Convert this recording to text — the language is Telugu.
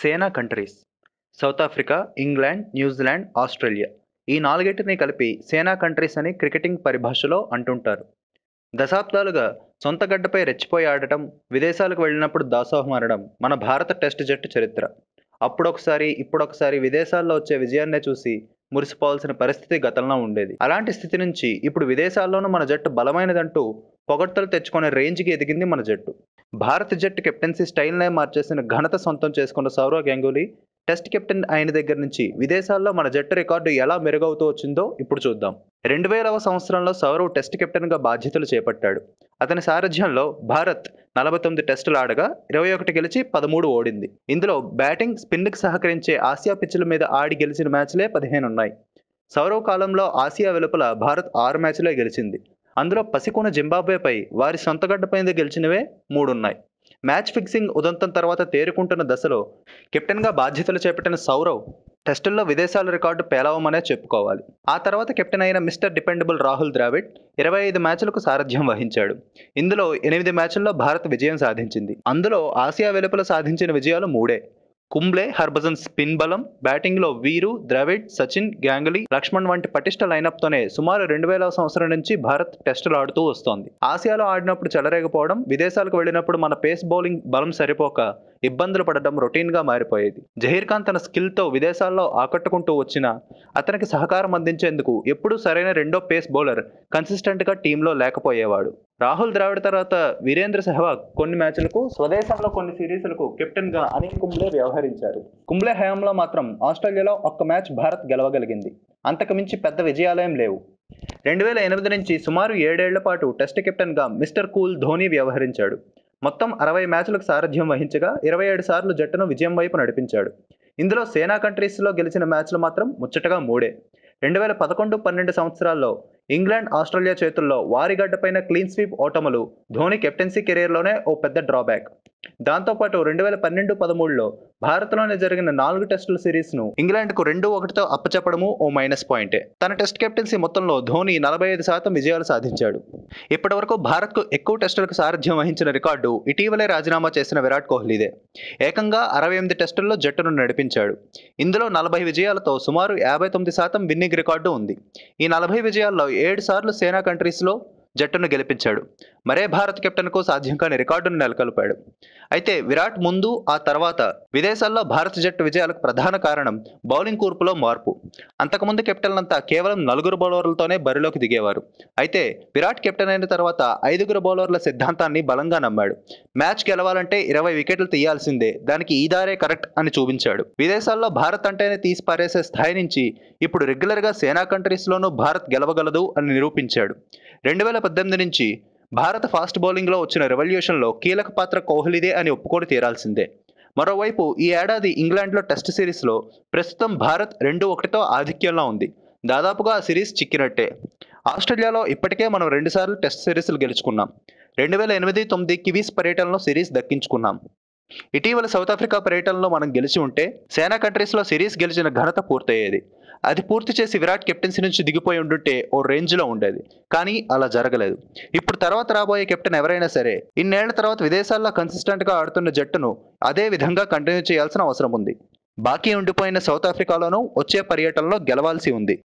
సేనా countries South Africa England New Zealand Australia ఈ నాలుగింటిని కలిపి సేనా కంట్రీస్ అని క్రికెటింగ్ పరిభాషలో అంటుంటారు దశాబ్దాలుగా సొంత గడ్డపై రెచ్చిపోయి ఆడటం విదేశాలకు వెళ్ళినప్పుడు దాసోహమారడం మన భారత టెస్ట్ జట్టు చరిత్ర అప్పుడొకసారి ఇప్పుడొకసారి విదేశాల్లో వచ్చే విజయాన్నే చూసి మురిసిపోవాల్సిన పరిస్థితి గతంలో ఉండేది అలాంటి స్థితి నుంచి ఇప్పుడు విదేశాల్లోనూ మన జట్టు బలమైనదంటూ పొగడ్తలు తెచ్చుకునే రేంజ్కి ఎదిగింది మన జట్టు భారత జట్టు కెప్టెన్సీ స్టైల్నే మార్చేసిన ఘనత సొంతం చేసుకున్న సౌరవ్ గంగూలీ టెస్ట్ కెప్టెన్ అయిన దగ్గర నుంచి విదేశాల్లో మన జట్టు రికార్డు ఎలా మెరుగవుతూ వచ్చిందో ఇప్పుడు చూద్దాం రెండు వేలవ సంవత్సరంలో సౌరవ్ టెస్ట్ కెప్టెన్గా బాధ్యతలు చేపట్టాడు అతని సారథ్యంలో భారత్ నలభై తొమ్మిది టెస్టులు ఆడగా ఇరవై ఒకటి గెలిచి పదమూడు ఓడింది ఇందులో బ్యాటింగ్ స్పిన్కి సహకరించే ఆసియా పిచ్చుల మీద ఆడి గెలిచిన మ్యాచ్లే పదిహేను ఉన్నాయి సౌరవ్ కాలంలో ఆసియా వెలుపల భారత్ ఆరు మ్యాచ్లే గెలిచింది అందులో పసికొన జింబాబ్వేపై వారి సొంత సొంతగడ్డపైన గెలిచినవే మూడున్నాయి మ్యాచ్ ఫిక్సింగ్ ఉదంతం తర్వాత తేరుకుంటున్న దశలో కెప్టెన్గా బాధ్యతలు చేపట్టిన సౌరవ్ టెస్టుల్లో విదేశాల రికార్డు పేలవమనే చెప్పుకోవాలి ఆ తర్వాత కెప్టెన్ అయిన మిస్టర్ డిపెండబుల్ రాహుల్ ద్రావిడ్ ఇరవై ఐదు మ్యాచ్లకు సారథ్యం వహించాడు ఇందులో ఎనిమిది మ్యాచ్ల్లో భారత్ విజయం సాధించింది అందులో ఆసియా వెలుపల సాధించిన విజయాలు మూడే కుంబ్లే హర్భజన్ స్పిన్ బలం బ్యాటింగ్లో వీరు ద్రవిడ్ సచిన్ గ్యాంగులీ లక్ష్మణ్ వంటి పటిష్ట లైనప్తోనే సుమారు రెండు వేల సంవత్సరం నుంచి భారత్ టెస్టులు ఆడుతూ వస్తోంది ఆసియాలో ఆడినప్పుడు చెలరేకపోవడం విదేశాలకు వెళ్ళినప్పుడు మన పేస్ బౌలింగ్ బలం సరిపోక ఇబ్బందులు పడడం రొటీన్గా మారిపోయేది జహీర్ ఖాన్ తన స్కిల్తో విదేశాల్లో ఆకట్టుకుంటూ వచ్చిన అతనికి సహకారం అందించేందుకు ఎప్పుడూ సరైన రెండో పేస్ బౌలర్ కన్సిస్టెంట్గా టీంలో లేకపోయేవాడు రాహుల్ ద్రావిడ్ తర్వాత వీరేంద్ర సెహ్వాగ్ కొన్ని మ్యాచ్లకు స్వదేశంలో కొన్ని సిరీస్లకు కెప్టెన్గా అనిల్ కుంబ్లే వ్యవహరించారు కుంబ్లే హయాంలో మాత్రం ఆస్ట్రేలియాలో ఒక్క మ్యాచ్ భారత్ గెలవగలిగింది అంతకుమించి పెద్ద విజయాలయం లేవు రెండు వేల ఎనిమిది నుంచి సుమారు ఏడేళ్ల పాటు టెస్ట్ కెప్టెన్గా మిస్టర్ కూల్ ధోని వ్యవహరించాడు మొత్తం అరవై మ్యాచ్లకు సారథ్యం వహించగా ఇరవై ఏడు సార్లు జట్టును విజయం వైపు నడిపించాడు ఇందులో సేనా కంట్రీస్లో గెలిచిన మ్యాచ్లు మాత్రం ముచ్చటగా మూడే రెండు వేల పదకొండు పన్నెండు సంవత్సరాల్లో ఇంగ్లాండ్ ఆస్ట్రేలియా చేతుల్లో వారిగడ్డపైన క్లీన్ స్వీప్ ఓటములు ధోని కెప్టెన్సీ కెరీర్లోనే ఓ పెద్ద డ్రాబ్యాక్ దాంతోపాటు రెండు వేల పన్నెండు పదమూడులో భారత్లోనే జరిగిన నాలుగు టెస్టుల సిరీస్ను ఇంగ్లాండ్కు రెండు ఒకటితో అప్పచెప్పడము ఓ మైనస్ పాయింటే తన టెస్ట్ కెప్టెన్సీ మొత్తంలో ధోని నలభై ఐదు శాతం విజయాలు సాధించాడు ఇప్పటివరకు భారత్కు ఎక్కువ టెస్టులకు సారథ్యం వహించిన రికార్డు ఇటీవలే రాజీనామా చేసిన విరాట్ కోహ్లీదే ఏకంగా అరవై ఎనిమిది టెస్టుల్లో జట్టును నడిపించాడు ఇందులో నలభై విజయాలతో సుమారు యాభై తొమ్మిది శాతం విన్నింగ్ రికార్డు ఉంది ఈ నలభై విజయాల్లో ఏడు సార్లు సేనా కంట్రీస్లో జట్టును గెలిపించాడు మరే భారత్ కెప్టెన్కు సాధ్యం కాని రికార్డును నెలకొల్పాడు అయితే విరాట్ ముందు ఆ తర్వాత విదేశాల్లో భారత జట్టు విజయాలకు ప్రధాన కారణం బౌలింగ్ కూర్పులో మార్పు అంతకుముందు కెప్టెన్లంతా కేవలం నలుగురు బౌలర్లతోనే బరిలోకి దిగేవారు అయితే విరాట్ కెప్టెన్ అయిన తర్వాత ఐదుగురు బౌలర్ల సిద్ధాంతాన్ని బలంగా నమ్మాడు మ్యాచ్ గెలవాలంటే ఇరవై వికెట్లు తీయాల్సిందే దానికి ఈ దారే కరెక్ట్ అని చూపించాడు విదేశాల్లో భారత్ అంటేనే తీసి పారేసే స్థాయి నుంచి ఇప్పుడు రెగ్యులర్గా సేనా కంట్రీస్లోనూ భారత్ గెలవగలదు అని నిరూపించాడు రెండు వేల పద్దెనిమిది నుంచి భారత ఫాస్ట్ బౌలింగ్లో వచ్చిన రెవల్యూషన్లో కీలక పాత్ర కోహ్లీదే అని ఒప్పుకొని తీరాల్సిందే మరోవైపు ఈ ఏడాది ఇంగ్లాండ్లో టెస్ట్ సిరీస్లో ప్రస్తుతం భారత్ రెండు ఒకటితో ఆధిక్యంలో ఉంది దాదాపుగా ఆ సిరీస్ చిక్కినట్టే ఆస్ట్రేలియాలో ఇప్పటికే మనం రెండుసార్లు టెస్ట్ సిరీస్లు గెలుచుకున్నాం రెండు వేల ఎనిమిది తొమ్మిది కివీస్ పర్యటనలో సిరీస్ దక్కించుకున్నాం ఇటీవల సౌత్ ఆఫ్రికా పర్యటనలో మనం గెలిచి ఉంటే సేనా కంట్రీస్లో సిరీస్ గెలిచిన ఘనత పూర్తయ్యేది అది పూర్తి చేసి విరాట్ కెప్టెన్సీ నుంచి దిగిపోయి ఉండుంటే ఓ రేంజ్లో ఉండేది కానీ అలా జరగలేదు ఇప్పుడు తర్వాత రాబోయే కెప్టెన్ ఎవరైనా సరే ఇన్నేళ్ల తర్వాత విదేశాల్లో కన్సిస్టెంట్గా ఆడుతున్న జట్టును అదే విధంగా కంటిన్యూ చేయాల్సిన అవసరం ఉంది బాకీ ఉండిపోయిన సౌత్ ఆఫ్రికాలోనూ వచ్చే పర్యటనలో గెలవాల్సి ఉంది